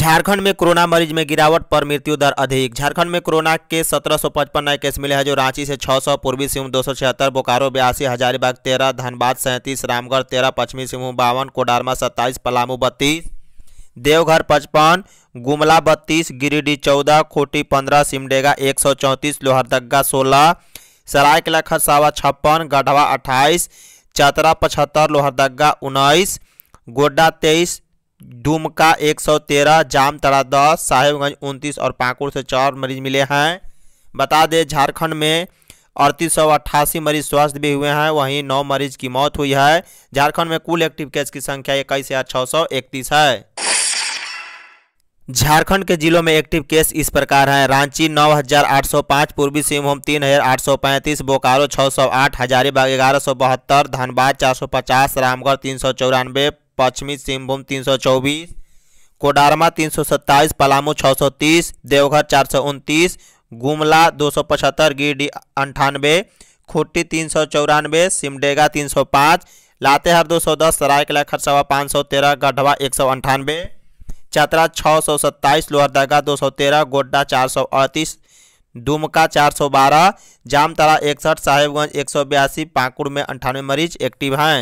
झारखंड में कोरोना मरीज में गिरावट पर मृत्यु दर अधिक झारखंड में कोरोना के 1755 नए केस मिले हैं जो रांची से 600 पूर्वी सिंहभूम दो बोकारो बयासी हजारीबाग तेरह धनबाद सैंतीस रामगढ़ तेरह पश्चिमी सिंहभूम बावन कोडारमा सत्ताईस पलामू बत्तीस देवघर पचपन गुमला बत्तीस गिरिडीह चौदह खोटी पंद्रह सिमडेगा एक सौ चौंतीस लोहरदगा सोलह सरायकला खरसावा छप्पन गढ़वा अट्ठाईस चतरा पचहत्तर लोहरदगा उन्नीस गोड्डा तेईस डूमका 113, जामतरा 10, साहेबगंज 29 और पाकुड़ से चार मरीज मिले हैं बता दें झारखंड में अड़तीस सौ अट्ठासी मरीज स्वस्थ भी हुए हैं वहीं नौ मरीज की मौत हुई है झारखंड में कुल एक्टिव केस की संख्या इक्कीस हज़ार छः सौ इकतीस है झारखंड के जिलों में एक्टिव केस इस प्रकार हैं रांची 9,805, पूर्वी सिंहभूम 3,835, बोकारो 608, हजारीबाग ग्यारह धनबाद 450, रामगढ़ तीन सौ चौरानवे पश्चिमी सिंहभूम तीन सौ चौबीस कोडारमा तीन सौ सत्ताईस पलामू छः सौ तीस देवघर चार सौ उनतीस गुमला दो सौ पचहत्तर गिरडी अंठानवे खुट्टी तीन सौ चौरानवे सिमडेगा तीन सौ पाँच लातेहार दो सौ दस सरायकला खरसवा पाँच सौ तेरह गढ़वा एक सौ अंठानवे चतरा छः सौ सत्ताईस लोहरदगा दो सौ तेरह गोड्डा चार सौ अड़तीस दुमका चार सौ बारह जामतरा इकसठ साहेबगंज एक सौ बयासी पाकुड़ में अंठानवे मरीज एक्टिव हैं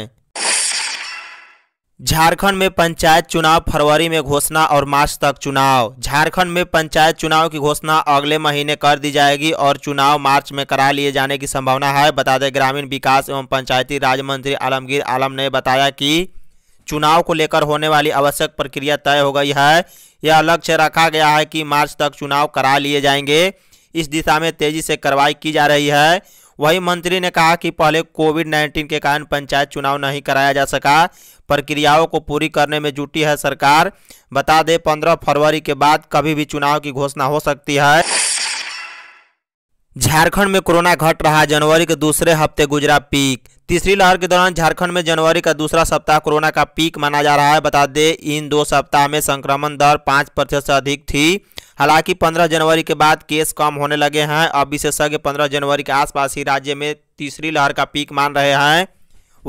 झारखंड में पंचायत चुनाव फरवरी में घोषणा और मार्च तक चुनाव झारखंड में पंचायत चुनाव की घोषणा अगले महीने कर दी जाएगी और चुनाव मार्च में करा लिए जाने की संभावना है बता दें ग्रामीण विकास एवं पंचायती राज मंत्री आलमगीर आलम ने बताया कि चुनाव को लेकर होने वाली आवश्यक प्रक्रिया तय हो गई है यह लक्ष्य रखा गया है कि मार्च तक चुनाव करा लिए जाएंगे इस दिशा में तेजी से कार्रवाई की जा रही है वहीं मंत्री ने कहा कि पहले कोविड 19 के कारण पंचायत चुनाव नहीं कराया जा सका प्रक्रियाओं को पूरी करने में जुटी है सरकार बता दे पंद्रह फरवरी के बाद कभी भी चुनाव की घोषणा हो सकती है झारखंड में कोरोना घट रहा जनवरी के दूसरे हफ्ते गुजरा पीक तीसरी लहर के दौरान झारखंड में जनवरी का दूसरा सप्ताह कोरोना का पीक माना जा रहा है बता दें इन दो सप्ताह में संक्रमण दर पाँच प्रतिशत से अधिक थी हालांकि 15 जनवरी के बाद केस कम होने लगे हैं अब विशेषज्ञ 15 जनवरी के आसपास ही राज्य में तीसरी लहर का पीक मान रहे हैं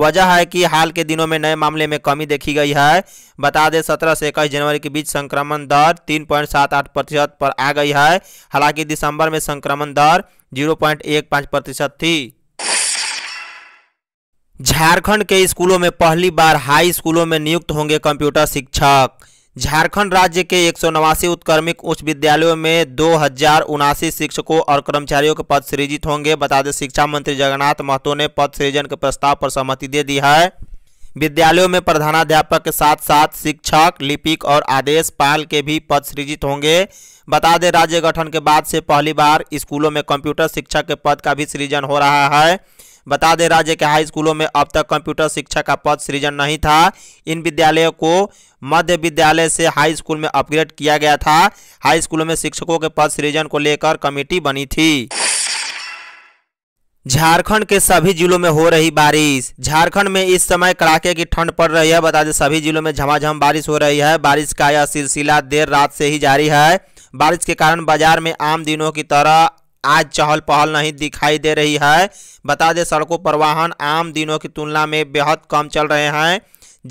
वजह है कि हाल के दिनों में नए मामले में कमी देखी गई है बता दें सत्रह से इक्कीस जनवरी के बीच संक्रमण दर तीन पॉइंट सात आठ प्रतिशत पर आ गई है हालांकि दिसंबर में संक्रमण दर जीरो पॉइंट एक पाँच प्रतिशत थी झारखंड के स्कूलों में पहली बार हाई स्कूलों में नियुक्त होंगे कंप्यूटर शिक्षक झारखंड राज्य के एक उत्क्रमिक उच्च विद्यालयों में दो हजार उनासी शिक्षकों और कर्मचारियों के पद सृजित होंगे बता दें शिक्षा मंत्री जगन्नाथ महतो ने पद सृजन के प्रस्ताव पर सहमति दे दी है विद्यालयों में प्रधानाध्यापक के साथ साथ शिक्षक लिपिक और आदेश पाल के भी पद सृजित होंगे बता दें राज्य गठन के बाद से पहली बार स्कूलों में कंप्यूटर शिक्षक के पद का भी सृजन हो रहा है बता दें राज्य के हाई स्कूलों में अब तक कंप्यूटर शिक्षा का पद सृजन नहीं था इन विद्यालयों को मध्य विद्यालय से हाई स्कूल में अपग्रेड किया गया था हाई स्कूलों में शिक्षकों के पद सृजन को लेकर कमेटी बनी थी झारखंड के सभी जिलों में हो रही बारिश झारखंड में इस समय कड़ाके की ठंड पड़ रही है बता दें सभी जिलों में झमाझम बारिश हो रही है बारिश का यह सिलसिला देर रात से ही जारी है बारिश के कारण बाजार में आम दिनों की तरह आज चहल पहल नहीं दिखाई दे रही है बता दें सड़कों पर वाहन आम दिनों की तुलना में बेहद कम चल रहे हैं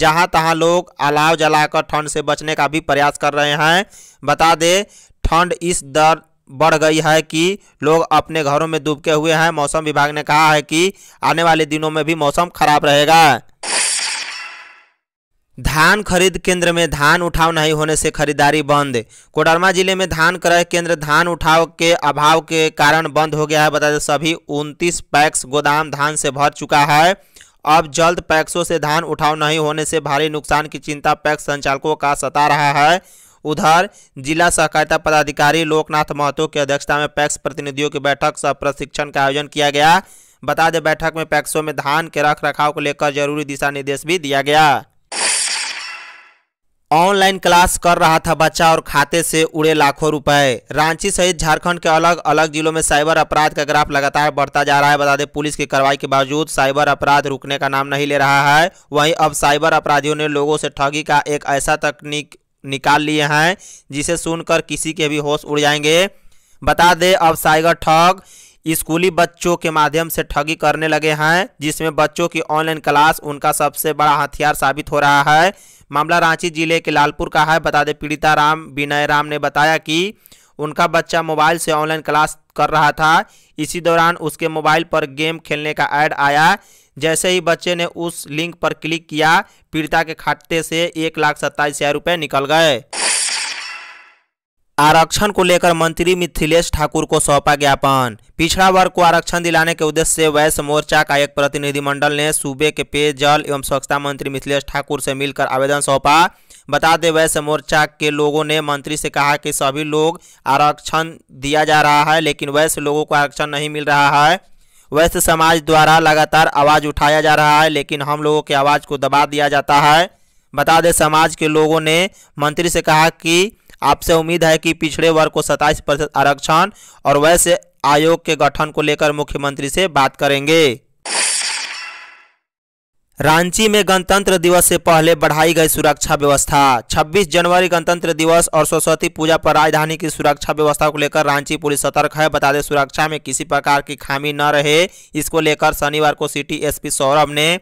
जहां तहां लोग अलाव जलाकर ठंड से बचने का भी प्रयास कर रहे हैं बता दें ठंड इस दर बढ़ गई है कि लोग अपने घरों में दुबके हुए हैं मौसम विभाग ने कहा है कि आने वाले दिनों में भी मौसम खराब रहेगा धान खरीद केंद्र में धान उठाव नहीं होने से खरीदारी बंद कोडरमा जिले में धान क्रय केंद्र धान उठाव के अभाव के कारण बंद हो गया है बता दें सभी उनतीस पैक्स गोदाम धान से भर चुका है अब जल्द पैक्सों से धान उठाव नहीं होने से भारी नुकसान की चिंता पैक्स संचालकों का सता रहा है उधर जिला सहकारिता पदाधिकारी लोकनाथ महतो की अध्यक्षता में पैक्स प्रतिनिधियों की बैठक सह प्रशिक्षण का आयोजन किया गया बता दें बैठक में पैक्सों में धान के रख रखाव को लेकर जरूरी दिशा निर्देश भी दिया गया ऑनलाइन क्लास कर रहा था बच्चा और खाते से उड़े लाखों रुपए रांची सहित झारखंड के अलग अलग जिलों में साइबर अपराध का ग्राफ लगातार बढ़ता जा रहा है बता दें पुलिस की कार्रवाई के बावजूद साइबर अपराध रुकने का नाम नहीं ले रहा है वहीं अब साइबर अपराधियों ने लोगों से ठगी का एक ऐसा तकनीक निकाल लिए हैं जिसे सुनकर किसी के भी होश उड़ जाएंगे बता दें अब साइबर ठग स्कूली बच्चों के माध्यम से ठगी करने लगे हैं जिसमें बच्चों की ऑनलाइन क्लास उनका सबसे बड़ा हथियार साबित हो रहा है मामला रांची जिले के लालपुर का है बता दें पीड़िता राम विनय राम ने बताया कि उनका बच्चा मोबाइल से ऑनलाइन क्लास कर रहा था इसी दौरान उसके मोबाइल पर गेम खेलने का ऐड आया जैसे ही बच्चे ने उस लिंक पर क्लिक किया पीड़िता के खाते से एक लाख सत्ताईस हज़ार रुपये निकल गए आरक्षण को लेकर मंत्री मिथिलेश ठाकुर को सौंपा ज्ञापन पिछड़ा वर्ग को आरक्षण दिलाने के उद्देश्य से वैश्य मोर्चा का एक प्रतिनिधिमंडल ने सूबे के पेयजल एवं स्वच्छता मंत्री मिथिलेश ठाकुर से मिलकर आवेदन सौंपा बता दें वैश्य मोर्चा के लोगों ने मंत्री से कहा कि सभी लोग आरक्षण दिया जा रहा है लेकिन वैश्य लोगों को आरक्षण नहीं मिल रहा है वैश्य समाज द्वारा लगातार आवाज़ उठाया जा रहा है लेकिन हम लोगों की आवाज़ को दबा दिया जाता है बता दें समाज के लोगों ने मंत्री से कहा कि आपसे उम्मीद है कि पिछड़े वर्ग को सत्ताईस प्रतिशत आरक्षण और वैसे आयोग के गठन को लेकर मुख्यमंत्री से बात करेंगे रांची में गणतंत्र दिवस से पहले बढ़ाई गई सुरक्षा व्यवस्था 26 जनवरी गणतंत्र दिवस और सरस्वती पूजा पर राजधानी की सुरक्षा व्यवस्था को लेकर रांची पुलिस सतर्क है बता दें सुरक्षा में किसी प्रकार की खामी न रहे इसको लेकर शनिवार को सिटी एसपी सौरभ ने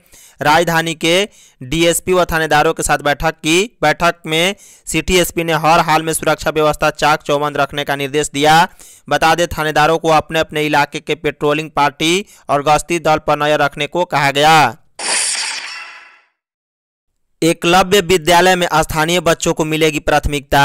राजधानी के डीएसपी व थानेदारों के साथ बैठक की बैठक में सिटी एस ने हर हाल में सुरक्षा व्यवस्था चाक चौबंद रखने का निर्देश दिया बता दें थानेदारों को अपने अपने इलाके के पेट्रोलिंग पार्टी और गश्ती दल पर नजर रखने को कहा गया एकलव्य विद्यालय में स्थानीय बच्चों को मिलेगी प्राथमिकता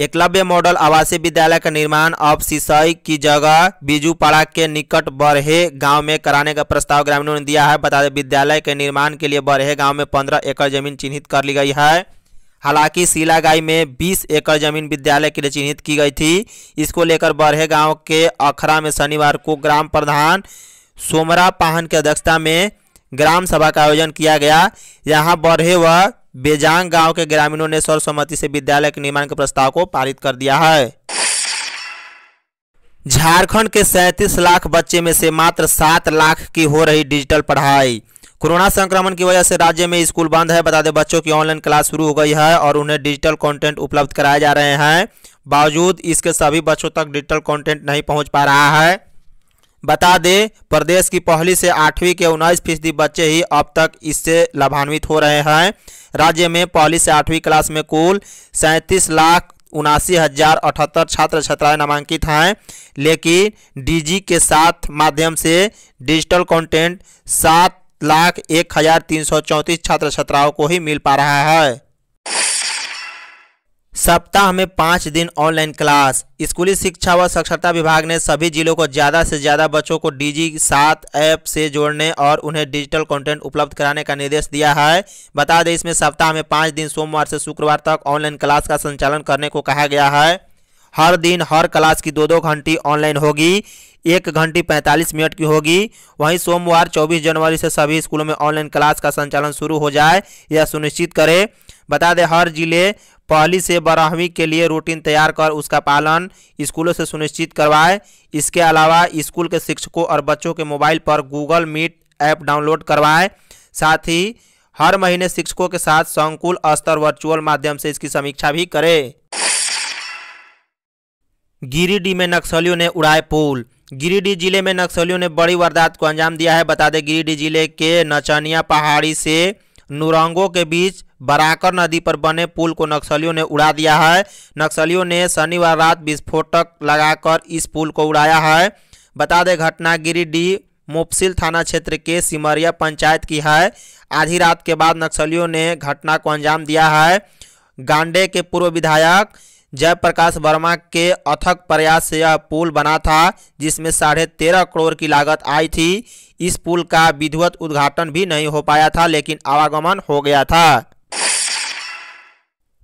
एकलव्य मॉडल आवासीय विद्यालय का निर्माण अब सिसई की जगह बीजूपाड़ा के निकट बरहे गांव में कराने का प्रस्ताव ग्रामीणों ने दिया है बता दें विद्यालय के निर्माण के लिए बरहे गांव में पंद्रह एकड़ जमीन चिन्हित कर ली गई है हालांकि सिलागाई में बीस एकड़ जमीन विद्यालय के लिए चिन्हित की गई थी इसको लेकर बरहे गाँव के अखरा में शनिवार को ग्राम प्रधान सोमरा पाहन की अध्यक्षता में ग्राम सभा का आयोजन किया गया यहाँ बढ़े व बेजांग गांव के ग्रामीणों ने सर्वसम्मति से विद्यालय के निर्माण के प्रस्ताव को पारित कर दिया है झारखंड के सैतीस लाख बच्चे में से मात्र सात लाख की हो रही डिजिटल पढ़ाई कोरोना संक्रमण की वजह से राज्य में स्कूल बंद है बता दें बच्चों की ऑनलाइन क्लास शुरू हो गई है और उन्हें डिजिटल कंटेंट उपलब्ध कराए जा रहे हैं बावजूद इसके सभी बच्चों तक डिजिटल कंटेंट नहीं पहुंच पा रहा है बता दें प्रदेश की पहली से आठवीं के उन्नीस फीसदी बच्चे ही अब तक इससे लाभान्वित हो रहे हैं राज्य में पहली से आठवीं क्लास में कुल सैंतीस लाख उनासी हजार अठहत्तर छात्र छात्राएं नामांकित हैं लेकिन डीजी के साथ माध्यम से डिजिटल कंटेंट सात लाख एक हजार तीन सौ चौंतीस छात्र छात्राओं को ही मिल पा रहा है सप्ताह में पाँच दिन ऑनलाइन क्लास स्कूली शिक्षा व साक्षरता विभाग ने सभी जिलों को ज़्यादा से ज़्यादा बच्चों को डीजी सात ऐप से जोड़ने और उन्हें डिजिटल कंटेंट उपलब्ध कराने का निर्देश दिया है बता दें इसमें सप्ताह में पाँच दिन सोमवार से शुक्रवार तक ऑनलाइन क्लास का संचालन करने को कहा गया है हर दिन हर क्लास की दो दो घंटी ऑनलाइन होगी एक घंटी पैंतालीस मिनट की होगी वहीं सोमवार चौबीस जनवरी से सभी स्कूलों में ऑनलाइन क्लास का संचालन शुरू हो जाए यह सुनिश्चित करें बता दें हर जिले पहली से बारहवीं के लिए रूटीन तैयार कर उसका पालन स्कूलों से सुनिश्चित करवाए इसके अलावा स्कूल के शिक्षकों और बच्चों के मोबाइल पर गूगल मीट ऐप डाउनलोड करवाएं साथ ही हर महीने शिक्षकों के साथ संकुल स्तर वर्चुअल माध्यम से इसकी समीक्षा भी करें गिरिडीह में नक्सलियों ने उड़ाए पुल गिरिडीह जिले में नक्सलियों ने बड़ी वारदात को अंजाम दिया है बता दें गिरिडीह जिले के नचनिया पहाड़ी से नुरंगों के बीच बराकर नदी पर बने पुल को नक्सलियों ने उड़ा दिया है नक्सलियों ने शनिवार रात विस्फोटक लगाकर इस पुल को उड़ाया है बता दें घटना गिरिडीह मुफसिल थाना क्षेत्र के सिमरिया पंचायत की है आधी रात के बाद नक्सलियों ने घटना को अंजाम दिया है गांडे के पूर्व विधायक जयप्रकाश वर्मा के अथक प्रयास से यह पुल बना था जिसमें साढ़े तेरह करोड़ की लागत आई थी इस पुल का विधिवत उद्घाटन भी नहीं हो पाया था लेकिन आवागमन हो गया था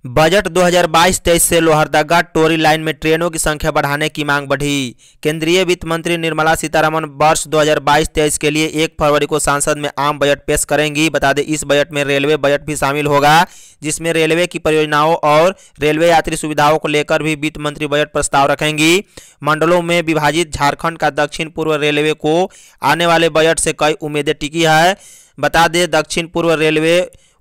बजट 2022-23 से लोहरदगा टोरी लाइन में ट्रेनों की संख्या बढ़ाने की मांग बढ़ी केंद्रीय वित्त मंत्री निर्मला सीतारमण वर्ष 2022-23 के लिए 1 फरवरी को संसद में आम बजट पेश करेंगी बता दें इस बजट में रेलवे बजट भी शामिल होगा जिसमें रेलवे की परियोजनाओं और रेलवे यात्री सुविधाओं को लेकर भी वित्त मंत्री बजट प्रस्ताव रखेंगी मंडलों में विभाजित झारखंड का दक्षिण पूर्व रेलवे को आने वाले बजट से कई उम्मीदें टिकी है बता दें दक्षिण पूर्व रेलवे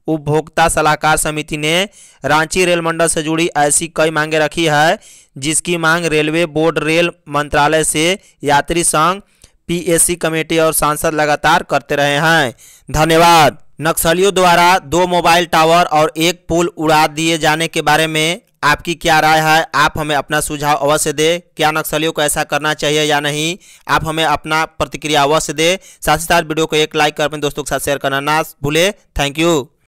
उपभोक्ता सलाहकार समिति ने रांची रेल मंडल से जुड़ी ऐसी कई मांगे रखी है जिसकी मांग रेलवे बोर्ड रेल मंत्रालय से यात्री संघ पीएससी कमेटी और सांसद लगातार करते रहे हैं धन्यवाद नक्सलियों द्वारा दो मोबाइल टावर और एक पुल उड़ा दिए जाने के बारे में आपकी क्या राय है आप हमें अपना सुझाव अवश्य दें क्या नक्सलियों को ऐसा करना चाहिए या नहीं आप हमें अपना प्रतिक्रिया अवश्य दे साथ ही साथ वीडियो को एक लाइक कर अपने दोस्तों के साथ शेयर करना ना भूले थैंक यू